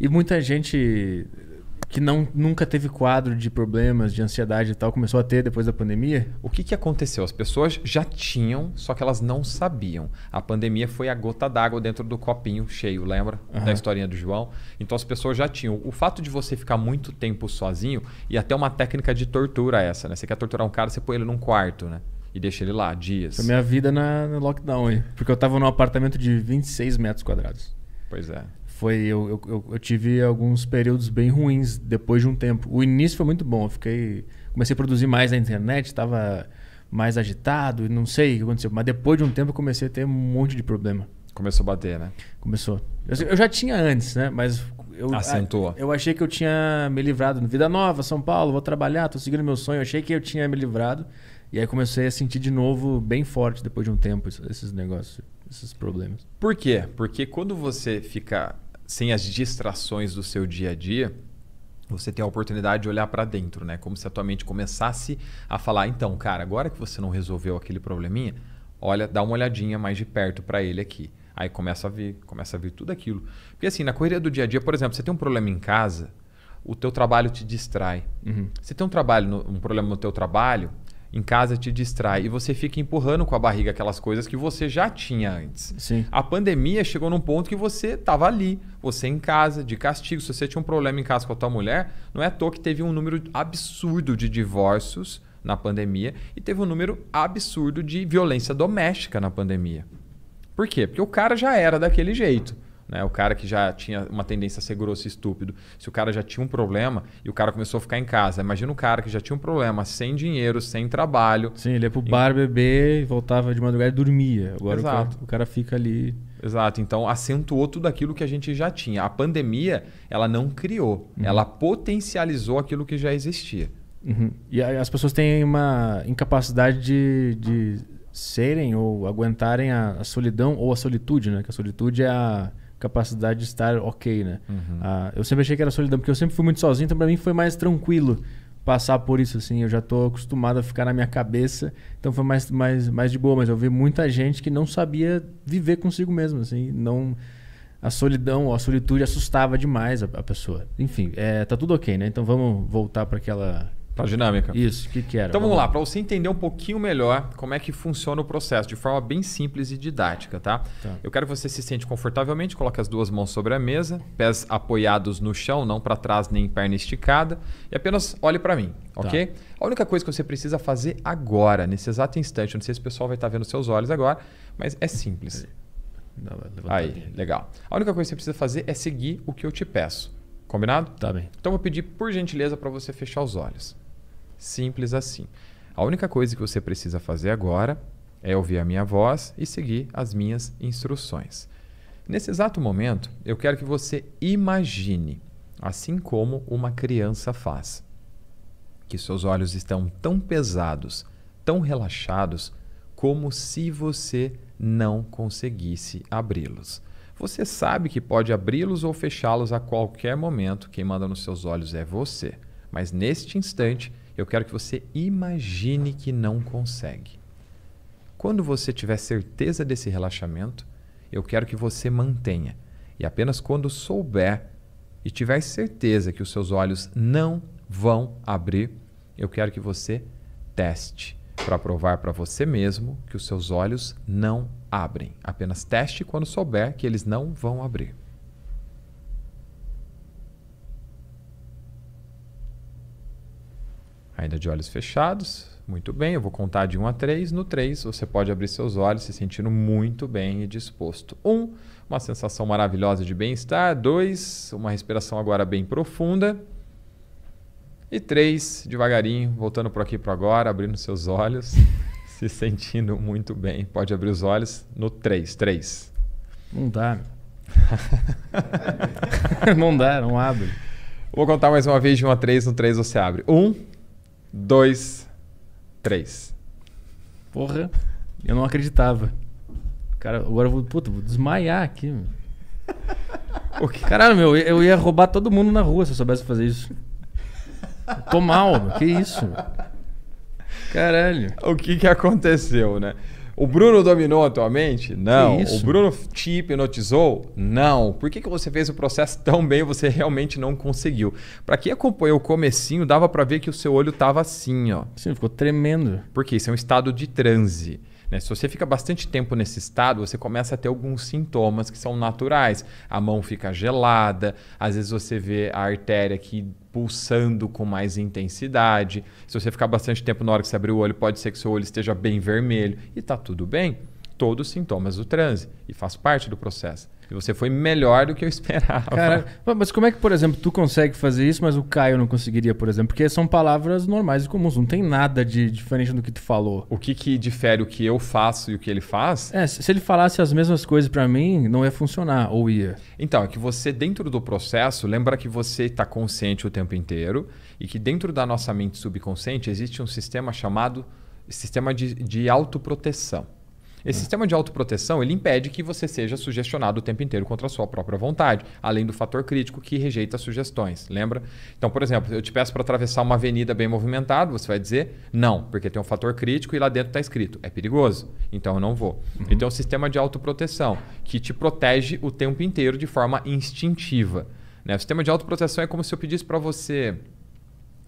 E muita gente que não, nunca teve quadro de problemas, de ansiedade e tal, começou a ter depois da pandemia? O que, que aconteceu? As pessoas já tinham, só que elas não sabiam. A pandemia foi a gota d'água dentro do copinho cheio, lembra? Uhum. Da historinha do João. Então as pessoas já tinham. O fato de você ficar muito tempo sozinho, e até uma técnica de tortura essa, né? Você quer torturar um cara, você põe ele num quarto, né? E deixa ele lá, dias. Foi minha vida na, no lockdown, hein? Porque eu tava num apartamento de 26 metros quadrados. Pois é foi eu, eu, eu, tive alguns períodos bem ruins depois de um tempo. O início foi muito bom, eu fiquei comecei a produzir mais na internet, estava mais agitado, não sei o que aconteceu, mas depois de um tempo eu comecei a ter um monte de problema. Começou a bater, né? Começou. Eu, eu já tinha antes, né? Mas eu acentuou. Eu achei que eu tinha me livrado no Vida Nova, São Paulo, vou trabalhar, tô seguindo meu sonho, eu achei que eu tinha me livrado. E aí comecei a sentir de novo bem forte depois de um tempo esses negócios, esses problemas. Por quê? Porque quando você fica sem as distrações do seu dia a dia, você tem a oportunidade de olhar para dentro, né? Como se a tua mente começasse a falar, então, cara, agora que você não resolveu aquele probleminha, olha, dá uma olhadinha mais de perto para ele aqui. Aí começa a vir, começa a ver tudo aquilo. Porque assim, na correria do dia a dia, por exemplo, você tem um problema em casa, o teu trabalho te distrai. Uhum. Você tem um trabalho, um problema no teu trabalho, em casa te distrai e você fica empurrando com a barriga aquelas coisas que você já tinha antes. Sim. A pandemia chegou num ponto que você estava ali, você em casa, de castigo. Se você tinha um problema em casa com a tua mulher, não é à toa que teve um número absurdo de divórcios na pandemia e teve um número absurdo de violência doméstica na pandemia. Por quê? Porque o cara já era daquele jeito. Né? O cara que já tinha uma tendência a ser grosso e estúpido. Se o cara já tinha um problema e o cara começou a ficar em casa. Imagina um cara que já tinha um problema, sem dinheiro, sem trabalho. Sim, ele ia pro bar beber, voltava de madrugada e dormia. Agora o cara, o cara fica ali. Exato. Então acentuou tudo aquilo que a gente já tinha. A pandemia, ela não criou, uhum. ela potencializou aquilo que já existia. Uhum. E as pessoas têm uma incapacidade de, de serem ou aguentarem a, a, solidão ou a solitude, né? Que a solitude é a capacidade de estar ok, né? Uhum. Ah, eu sempre achei que era solidão, porque eu sempre fui muito sozinho, então para mim foi mais tranquilo passar por isso, assim. Eu já tô acostumado a ficar na minha cabeça, então foi mais, mais, mais de boa. Mas eu vi muita gente que não sabia viver consigo mesmo, assim. Não, a solidão, a solitude assustava demais a, a pessoa. Enfim, é, tá tudo ok, né? Então vamos voltar para aquela para dinâmica. Isso, o que, que era? Então vamos, vamos lá, lá. para você entender um pouquinho melhor como é que funciona o processo, de forma bem simples e didática, tá? tá. Eu quero que você se sente confortavelmente, coloque as duas mãos sobre a mesa, pés apoiados no chão, não para trás nem perna esticada, e apenas olhe para mim, tá. ok? A única coisa que você precisa fazer agora, nesse exato instante, não sei se o pessoal vai estar tá vendo seus olhos agora, mas é simples. Aí, legal. A única coisa que você precisa fazer é seguir o que eu te peço. Combinado? Tá bem. Então vou pedir, por gentileza, para você fechar os olhos. Simples assim. A única coisa que você precisa fazer agora é ouvir a minha voz e seguir as minhas instruções. Nesse exato momento, eu quero que você imagine, assim como uma criança faz, que seus olhos estão tão pesados, tão relaxados, como se você não conseguisse abri-los. Você sabe que pode abri-los ou fechá-los a qualquer momento, quem manda nos seus olhos é você. Mas neste instante, eu quero que você imagine que não consegue. Quando você tiver certeza desse relaxamento, eu quero que você mantenha. E apenas quando souber e tiver certeza que os seus olhos não vão abrir, eu quero que você teste para provar para você mesmo que os seus olhos não abrem. Apenas teste quando souber que eles não vão abrir. Ainda de olhos fechados. Muito bem, eu vou contar de 1 a 3. No 3, você pode abrir seus olhos se sentindo muito bem e disposto. 1, um, uma sensação maravilhosa de bem-estar. 2, uma respiração agora bem profunda. E três, devagarinho, voltando por aqui para agora, abrindo seus olhos, se sentindo muito bem. Pode abrir os olhos no três, três. Não dá. não dá, não abre. Vou contar mais uma vez de uma a No três você abre. um dois três Porra, eu não acreditava. Cara, agora eu vou, puta, vou desmaiar aqui. Caralho, meu, eu ia roubar todo mundo na rua se eu soubesse fazer isso. Tô mal, que isso? Caralho. O que que aconteceu, né? O Bruno dominou atualmente? Não. O Bruno te hipnotizou? Não. Por que, que você fez o processo tão bem e você realmente não conseguiu? Para quem acompanhou o comecinho, dava para ver que o seu olho tava assim, ó. Sim, ficou tremendo. Porque isso é um estado de transe. Né? Se você fica bastante tempo nesse estado, você começa a ter alguns sintomas que são naturais. A mão fica gelada, às vezes você vê a artéria que pulsando com mais intensidade. Se você ficar bastante tempo na hora que você abrir o olho, pode ser que seu olho esteja bem vermelho e tá tudo bem todos os sintomas do transe e faz parte do processo. E você foi melhor do que eu esperava. Cara, mas como é que, por exemplo, tu consegue fazer isso, mas o Caio não conseguiria, por exemplo? Porque são palavras normais e comuns, não tem nada de diferente do que tu falou. O que, que difere o que eu faço e o que ele faz? É, se ele falasse as mesmas coisas para mim, não ia funcionar, ou ia. Então, é que você, dentro do processo, lembra que você está consciente o tempo inteiro e que dentro da nossa mente subconsciente existe um sistema chamado sistema de, de autoproteção. Esse é. sistema de autoproteção ele impede que você seja sugestionado o tempo inteiro contra a sua própria vontade, além do fator crítico que rejeita sugestões, lembra? Então, por exemplo, eu te peço para atravessar uma avenida bem movimentada, você vai dizer não, porque tem um fator crítico e lá dentro está escrito é perigoso, então eu não vou. Uhum. Então, é um sistema de autoproteção que te protege o tempo inteiro de forma instintiva. Né? O sistema de autoproteção é como se eu pedisse para você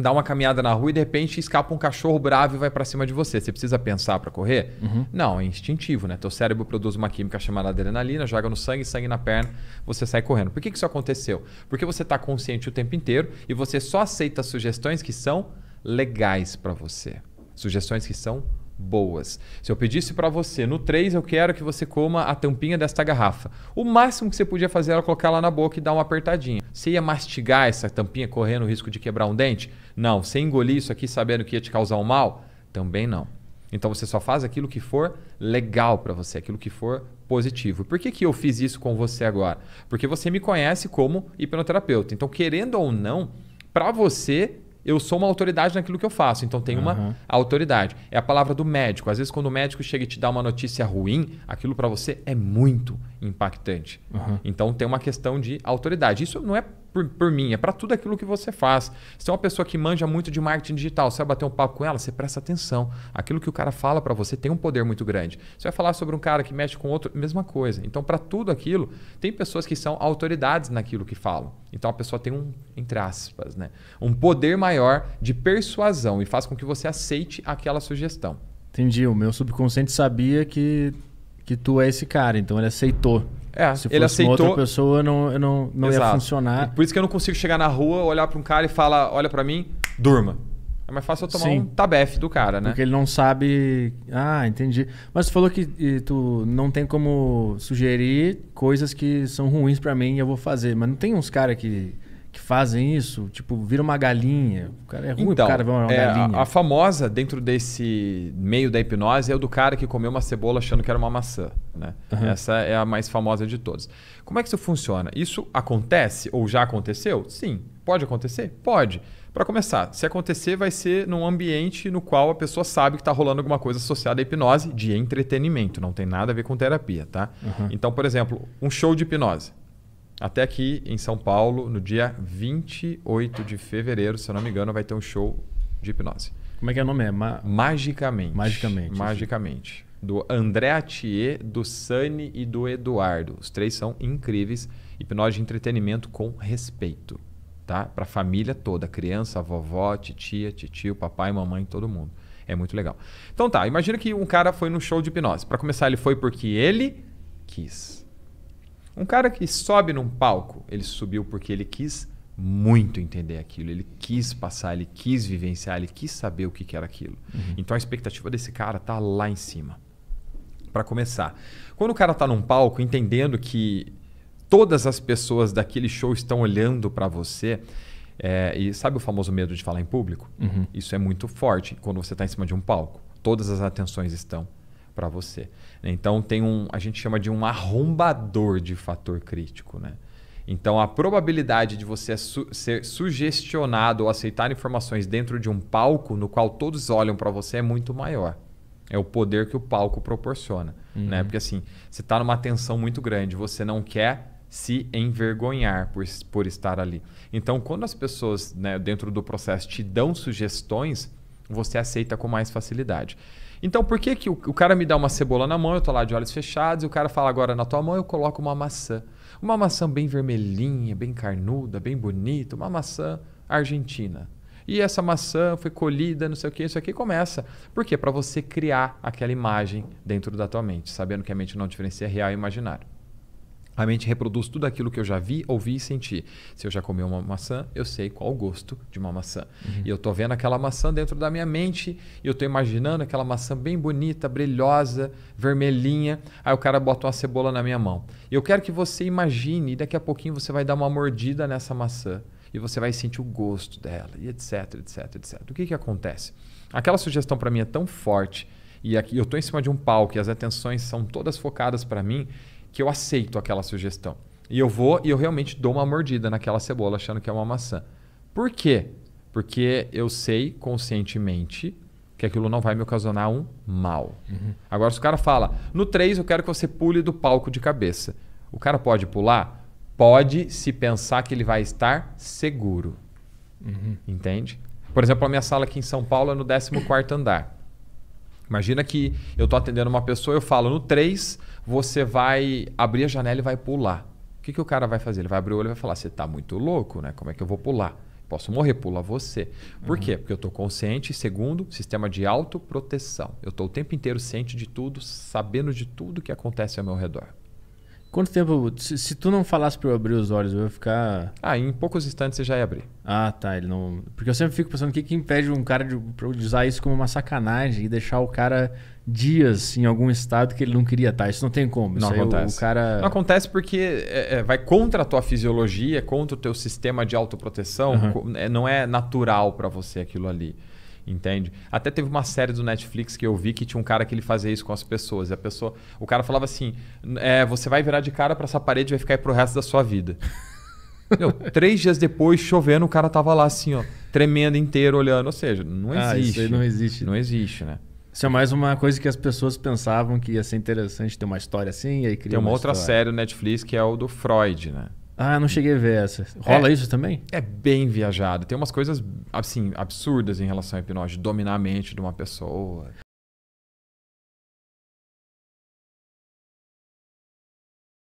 dá uma caminhada na rua e de repente escapa um cachorro bravo e vai para cima de você. Você precisa pensar para correr? Uhum. Não, é instintivo, né? Teu cérebro produz uma química chamada adrenalina, joga no sangue, sangue na perna, você sai correndo. Por que, que isso aconteceu? Porque você está consciente o tempo inteiro e você só aceita sugestões que são legais para você. Sugestões que são boas. Se eu pedisse para você, no 3 eu quero que você coma a tampinha desta garrafa. O máximo que você podia fazer era colocar ela na boca e dar uma apertadinha. Você ia mastigar essa tampinha correndo o risco de quebrar um dente? Não. Você engolir isso aqui sabendo que ia te causar um mal? Também não. Então você só faz aquilo que for legal para você, aquilo que for positivo. Por que, que eu fiz isso com você agora? Porque você me conhece como hipnoterapeuta. Então, querendo ou não, para você eu sou uma autoridade naquilo que eu faço, então tem uhum. uma autoridade. É a palavra do médico. Às vezes, quando o médico chega e te dá uma notícia ruim, aquilo para você é muito impactante. Uhum. Então tem uma questão de autoridade. Isso não é por, por mim, é para tudo aquilo que você faz. Se é uma pessoa que manja muito de marketing digital, você vai bater um papo com ela, você presta atenção. Aquilo que o cara fala para você tem um poder muito grande. Você vai falar sobre um cara que mexe com outro, mesma coisa. Então, para tudo aquilo, tem pessoas que são autoridades naquilo que falam. Então, a pessoa tem um, entre aspas, né, um poder maior de persuasão e faz com que você aceite aquela sugestão. Entendi. O meu subconsciente sabia que, que tu é esse cara, então ele aceitou. É, Se ele aceitou. outra pessoa, não, eu não, não ia funcionar. Por isso que eu não consigo chegar na rua, olhar para um cara e falar, olha para mim, durma. É mais fácil eu tomar Sim. um tabef do cara, né? Porque ele não sabe. Ah, entendi. Mas você falou que tu não tem como sugerir coisas que são ruins para mim e eu vou fazer. Mas não tem uns caras que que fazem isso, tipo, vira uma galinha. O cara é ruim, então, o cara uma é, galinha. A, a, famosa dentro desse meio da hipnose é o do cara que comeu uma cebola achando que era uma maçã. Né? Uhum. Essa é a mais famosa de todas. Como é que isso funciona? Isso acontece ou já aconteceu? Sim. Pode acontecer? Pode. Para começar, se acontecer, vai ser num ambiente no qual a pessoa sabe que está rolando alguma coisa associada à hipnose de entretenimento, não tem nada a ver com terapia, tá? Uhum. Então, por exemplo, um show de hipnose. Até aqui em São Paulo, no dia 28 de fevereiro, se eu não me engano, vai ter um show de hipnose. Como é que é o nome? É Ma... Magicamente. Magicamente. Magicamente. Do André Atier, do Sani e do Eduardo. Os três são incríveis. Hipnose de entretenimento com respeito. Tá? Para a família toda: criança, vovó, titia, titio, papai, mamãe, todo mundo. É muito legal. Então tá, imagina que um cara foi num show de hipnose. Para começar, ele foi porque ele quis. Um cara que sobe num palco, ele subiu porque ele quis muito entender aquilo, ele quis passar, ele quis vivenciar, ele quis saber o que, era aquilo. Uhum. Então a expectativa desse cara tá lá em cima. Para começar, quando o cara tá num palco entendendo que todas as pessoas daquele show estão olhando para você, é, e sabe o famoso medo de falar em público? Uhum. Isso é muito forte quando você está em cima de um palco. Todas as atenções estão para você. Né? Então tem um, a gente chama de um arrombador de fator crítico, né? Então a probabilidade de você su ser sugestionado ou aceitar informações dentro de um palco no qual todos olham para você é muito maior. É o poder que o palco proporciona, né? uhum. né? Porque assim, você está numa tensão muito grande, você não quer se envergonhar por, por estar ali. Então, quando as pessoas né, dentro do processo te dão sugestões, você aceita com mais facilidade. Então, por que, que o, o cara me dá uma cebola na mão, eu tô lá de olhos fechados, e o cara fala agora na tua mão eu coloco uma maçã. Uma maçã bem vermelhinha, bem carnuda, bem bonita, uma maçã argentina. E essa maçã foi colhida, não sei o que, isso aqui começa. Por quê? Para você criar aquela imagem dentro da tua mente, sabendo que a mente não diferencia é real e imaginário. A mente reproduz tudo aquilo que eu já vi, ouvi e senti. Se eu já comi uma maçã, eu sei qual o gosto de uma maçã. Uhum. E eu estou vendo aquela maçã dentro da minha mente e eu estou imaginando aquela maçã bem bonita, brilhosa, vermelhinha. Aí o cara bota uma cebola na minha mão. Eu quero que você imagine e daqui a pouquinho você vai dar uma mordida nessa maçã e você vai sentir o gosto dela e etc, etc, etc. O que, que acontece? Aquela sugestão para mim é tão forte e aqui eu estou em cima de um palco e as atenções são todas focadas para mim que eu aceito aquela sugestão. E eu vou e eu realmente dou uma mordida naquela cebola achando que é uma maçã. Por quê? Porque eu sei conscientemente que aquilo não vai me ocasionar um mal. Uhum. Agora, se o cara fala, no 3 eu quero que você pule do palco de cabeça. O cara pode pular? Pode se pensar que ele vai estar seguro. Uhum. Entende? Por exemplo, a minha sala aqui em São Paulo é no 14 andar. Imagina que eu estou atendendo uma pessoa, eu falo no 3, você vai abrir a janela e vai pular. O que, que o cara vai fazer? Ele vai abrir o olho e vai falar: você está muito louco, né? Como é que eu vou pular? Posso morrer, pula você. Por uhum. quê? Porque eu estou consciente. Segundo, sistema de autoproteção. Eu estou o tempo inteiro ciente de tudo, sabendo de tudo que acontece ao meu redor. Quanto tempo? Se, se, tu não falasse pra eu abrir os olhos, eu ia ficar. Ah, em poucos instantes você já ia abrir. Ah, tá. Ele não. Porque eu sempre fico pensando o que, que impede um cara de, de, usar isso como uma sacanagem e deixar o cara dias em algum estado que ele não queria estar. Tá? Isso não tem como. Não acontece. O, o cara... Não acontece porque é, é, vai contra a tua fisiologia, contra o teu sistema de autoproteção. Uhum. Não é natural para você aquilo ali. Entende? Até teve uma série do Netflix que eu vi que tinha um cara que ele fazia isso com as pessoas. E a pessoa, o cara falava assim: é, você vai virar de cara para essa parede e vai ficar aí pro resto da sua vida. Meu, três dias depois, chovendo, o cara tava lá assim, ó, tremendo inteiro, olhando. Ou seja, não existe. Ah, isso aí não existe. Não existe, né? Isso é mais uma coisa que as pessoas pensavam que ia ser interessante ter uma história assim, e aí cria Tem uma, uma outra história. série no Netflix que é o do Freud, né? Ah, não cheguei a ver essa. Rola é, isso também? É bem viajado. Tem umas coisas assim absurdas em relação à hipnose, dominar a mente de uma pessoa.